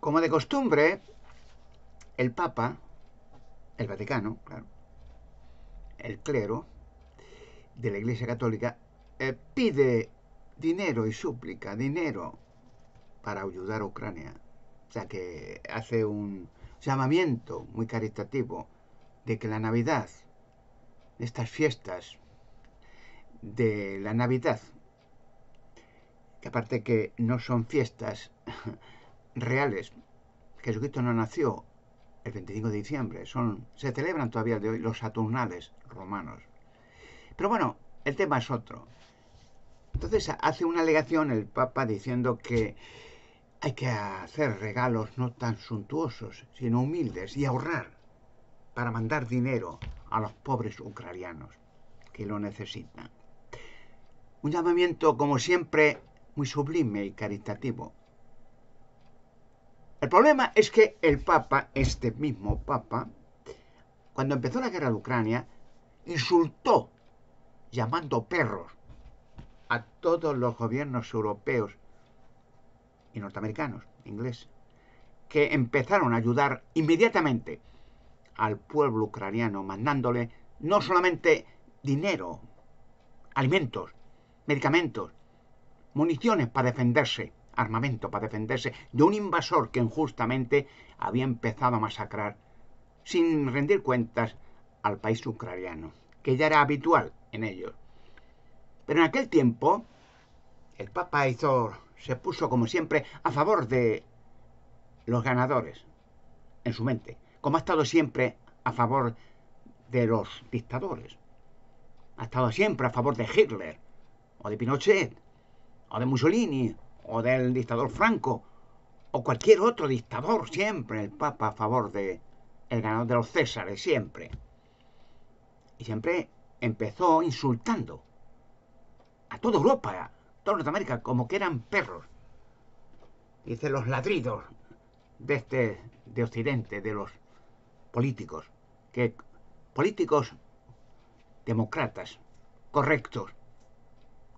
Como de costumbre, el Papa, el Vaticano, claro, el clero de la Iglesia Católica, eh, pide dinero y súplica, dinero para ayudar a Ucrania. O sea que hace un llamamiento muy caritativo de que la Navidad, estas fiestas de la Navidad, que aparte que no son fiestas, reales. Jesucristo no nació el 25 de diciembre, son, se celebran todavía de hoy los Saturnales romanos. Pero bueno, el tema es otro. Entonces hace una alegación el Papa diciendo que hay que hacer regalos no tan suntuosos, sino humildes y ahorrar para mandar dinero a los pobres ucranianos que lo necesitan. Un llamamiento, como siempre, muy sublime y caritativo, el problema es que el Papa, este mismo Papa, cuando empezó la guerra de Ucrania, insultó, llamando perros, a todos los gobiernos europeos y norteamericanos, ingleses, que empezaron a ayudar inmediatamente al pueblo ucraniano, mandándole no solamente dinero, alimentos, medicamentos, municiones para defenderse, armamento para defenderse de un invasor que injustamente había empezado a masacrar sin rendir cuentas al país ucraniano, que ya era habitual en ellos. Pero en aquel tiempo, el Papa hizo, se puso, como siempre, a favor de los ganadores, en su mente, como ha estado siempre a favor de los dictadores. Ha estado siempre a favor de Hitler, o de Pinochet, o de Mussolini, o del dictador Franco o cualquier otro dictador, siempre el Papa a favor de el ganador de los Césares, siempre. Y siempre empezó insultando a toda Europa, a toda Norteamérica, como que eran perros. Dice los ladridos de este, de Occidente, de los políticos, que políticos demócratas, correctos,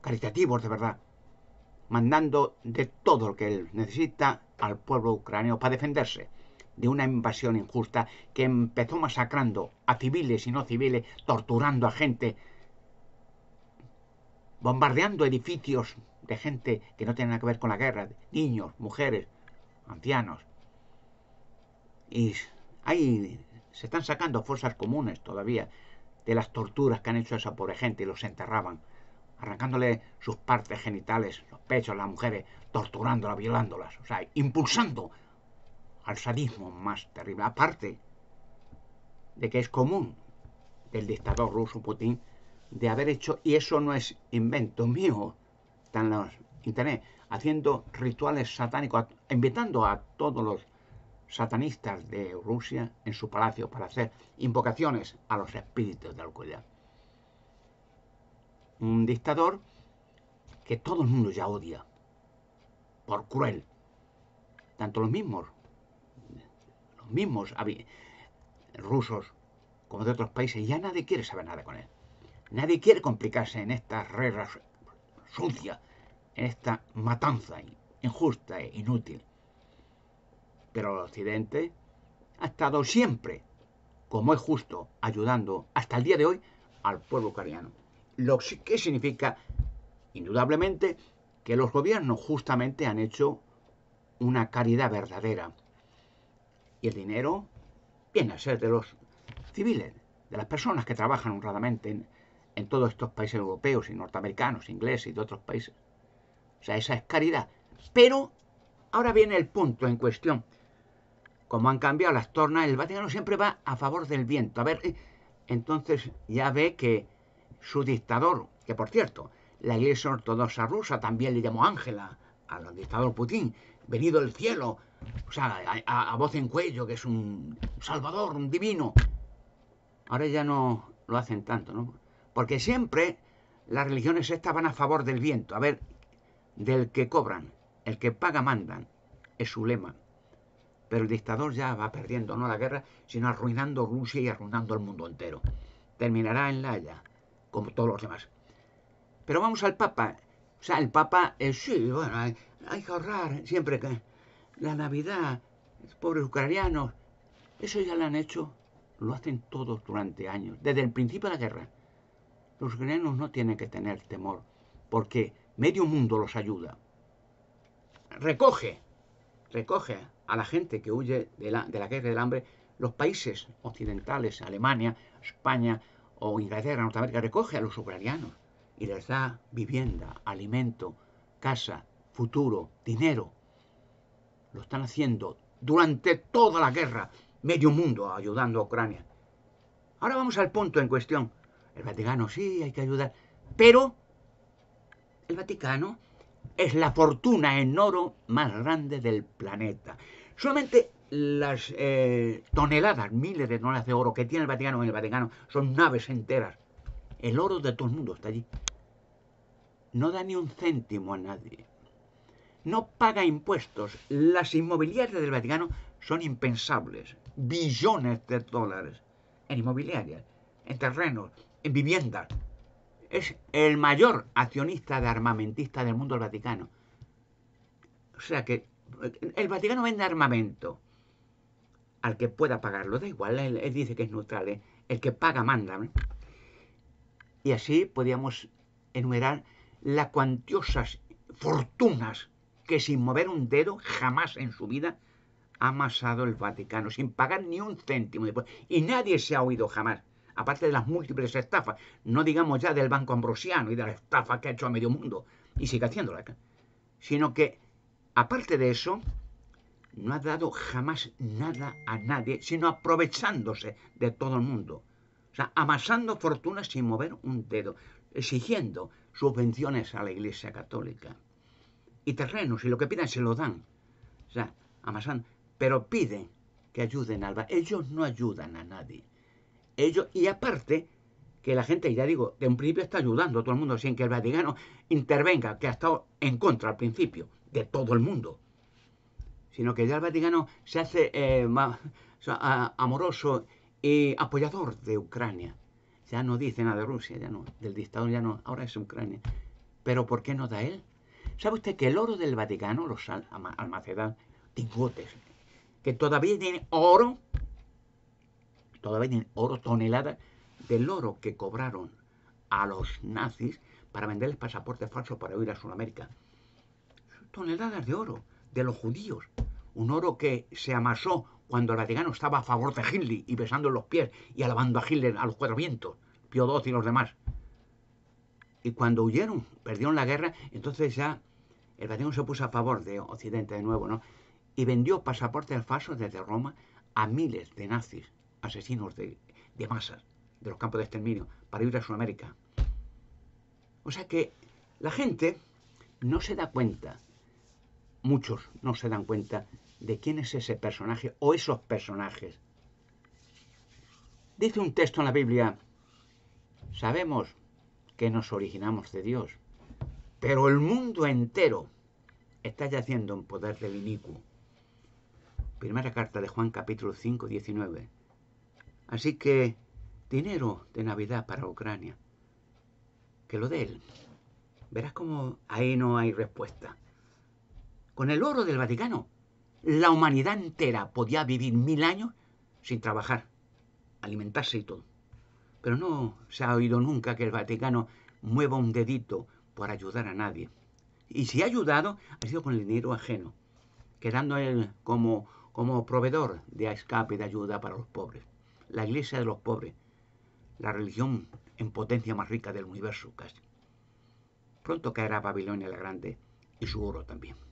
caritativos de verdad, mandando de todo lo que él necesita al pueblo ucraniano para defenderse de una invasión injusta que empezó masacrando a civiles y no civiles, torturando a gente, bombardeando edificios de gente que no tiene nada que ver con la guerra, niños, mujeres, ancianos. Y ahí se están sacando fuerzas comunes todavía de las torturas que han hecho a esa pobre gente y los enterraban arrancándole sus partes genitales, los pechos, las mujeres, torturándolas, violándolas, o sea, impulsando al sadismo más terrible. Aparte de que es común del dictador ruso Putin de haber hecho, y eso no es invento mío, están los internet, haciendo rituales satánicos, invitando a todos los satanistas de Rusia en su palacio para hacer invocaciones a los espíritus de la oscuridad un dictador que todo el mundo ya odia, por cruel. Tanto los mismos, los mismos rusos como de otros países, ya nadie quiere saber nada con él. Nadie quiere complicarse en estas reglas sucia, en esta matanza injusta e inútil. Pero el Occidente ha estado siempre, como es justo, ayudando hasta el día de hoy al pueblo ucraniano. Lo que significa, indudablemente, que los gobiernos justamente han hecho una caridad verdadera. Y el dinero viene a ser de los civiles, de las personas que trabajan honradamente en, en todos estos países europeos y norteamericanos, ingleses y de otros países. O sea, esa es caridad. Pero ahora viene el punto en cuestión. Como han cambiado las tornas, el Vaticano siempre va a favor del viento. A ver, eh, entonces ya ve que su dictador, que por cierto, la Iglesia Ortodoxa rusa también le llamó Ángela al dictador Putin, venido del cielo, o sea, a, voz en cuello, que es un salvador, un divino. Ahora ya no lo hacen tanto, ¿no? Porque siempre las religiones estas van a favor del viento, a ver, del que cobran, el que paga mandan, es su lema. Pero el dictador ya va perdiendo no la guerra, sino arruinando Rusia y arruinando el mundo entero. Terminará en La Haya, como todos los demás. Pero vamos al Papa. O sea, el Papa, es eh, sí, bueno, hay, que ahorrar siempre que la Navidad, pobres ucranianos, eso ya lo han hecho, lo hacen todos durante años, desde el principio de la guerra. Los ucranianos no tienen que tener temor, porque medio mundo los ayuda. Recoge, recoge a la gente que huye de la, de la guerra del hambre los países occidentales, Alemania, España, o Inglaterra, Norteamérica, recoge a los ucranianos y les da vivienda, alimento, casa, futuro, dinero. Lo están haciendo durante toda la guerra, medio mundo ayudando a Ucrania. Ahora vamos al punto en cuestión. El Vaticano sí, hay que ayudar, pero el Vaticano es la fortuna en oro más grande del planeta. Solamente las eh, toneladas, miles de toneladas de oro que tiene el Vaticano en el Vaticano, son naves enteras. El oro de todo el mundo está allí. No da ni un céntimo a nadie. No paga impuestos. Las inmobiliarias del Vaticano son impensables. Billones de dólares en inmobiliarias, en terrenos, en viviendas. Es el mayor accionista de armamentista del mundo el Vaticano. O sea que eh, el Vaticano vende armamento al que pueda pagarlo. Da igual, él, dice que es neutral, ¿eh? el que paga manda. ¿eh? Y así podíamos enumerar las cuantiosas fortunas que sin mover un dedo jamás en su vida ha amasado el Vaticano, sin pagar ni un céntimo. Y nadie se ha oído jamás, aparte de las múltiples estafas, no digamos ya del Banco Ambrosiano y de la estafa que ha hecho a medio mundo, y sigue haciéndola, sino que, aparte de eso, no ha dado jamás nada a nadie, sino aprovechándose de todo el mundo. O sea, amasando fortunas sin mover un dedo, exigiendo subvenciones a la Iglesia Católica. Y terrenos, y lo que pidan se lo dan. O sea, amasan, pero piden que ayuden al... Ellos no ayudan a nadie. Ellos, y aparte, que la gente, ya digo, de un principio está ayudando a todo el mundo sin que el Vaticano intervenga, que ha estado en contra al principio de todo el mundo sino que ya el Vaticano se hace eh, más amoroso y apoyador de Ucrania. Ya no dice nada de Rusia, ya no, del dictador ya no, ahora es Ucrania. Pero ¿por qué no da él? ¿Sabe usted que el oro del Vaticano los almacenados, tingotes, Que todavía tiene oro, todavía tiene oro, toneladas del oro que cobraron a los nazis para venderles pasaportes falsos para ir a Sudamérica. Toneladas de oro de los judíos un oro que se amasó cuando el Vaticano estaba a favor de Hitler y besando los pies y alabando a Hitler a los cuatro vientos, Pio II y los demás. Y cuando huyeron, perdieron la guerra, entonces ya el Vaticano se puso a favor de Occidente de nuevo, ¿no? Y vendió pasaportes falsos desde Roma a miles de nazis, asesinos de, de masas, de los campos de exterminio, para ir a Sudamérica. O sea que la gente no se da cuenta, muchos no se dan cuenta de quién es ese personaje o esos personajes. Dice un texto en la Biblia, sabemos que nos originamos de Dios, pero el mundo entero está yaciendo en poder del inicuo. Primera carta de Juan capítulo 5, 19. Así que dinero de Navidad para Ucrania. Que lo dé él. Verás cómo ahí no hay respuesta. Con el oro del Vaticano la humanidad entera podía vivir mil años sin trabajar, alimentarse y todo. Pero no se ha oído nunca que el Vaticano mueva un dedito por ayudar a nadie. Y si ha ayudado, ha sido con el dinero ajeno, quedando él como, proveedor de escape y de ayuda para los pobres. La iglesia de los pobres, la religión en potencia más rica del universo casi. Pronto caerá Babilonia la Grande y su oro también.